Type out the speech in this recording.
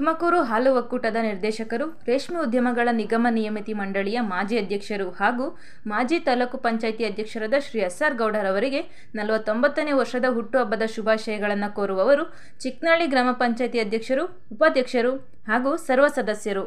ತುಮಕೂರು ಹಾಲು ಒಕ್ಕೂಟದ ನಿರ್ದೇಶಕರು ರೇಷ್ಮೆ ಉದ್ಯಮಗಳ ನಿಗಮ ನಿಯಮಿತಿ ಮಂಡಳಿಯ ಮಾಜಿ ಅಧ್ಯಕ್ಷರು ಹಾಗೂ ಮಾಜಿ ತಾಲೂಕು ಪಂಚಾಯಿತಿ ಅಧ್ಯಕ್ಷರಾದ ಶ್ರೀ ಎಸ್ ಆರ್ ಅವರಿಗೆ ನಲವತ್ತೊಂಬತ್ತನೇ ವರ್ಷದ ಹುಟ್ಟುಹಬ್ಬದ ಶುಭಾಶಯಗಳನ್ನು ಕೋರುವವರು ಚಿಕ್ನಾಳಿ ಗ್ರಾಮ ಪಂಚಾಯಿತಿ ಅಧ್ಯಕ್ಷರು ಉಪಾಧ್ಯಕ್ಷರು ಹಾಗೂ ಸರ್ವ ಸದಸ್ಯರು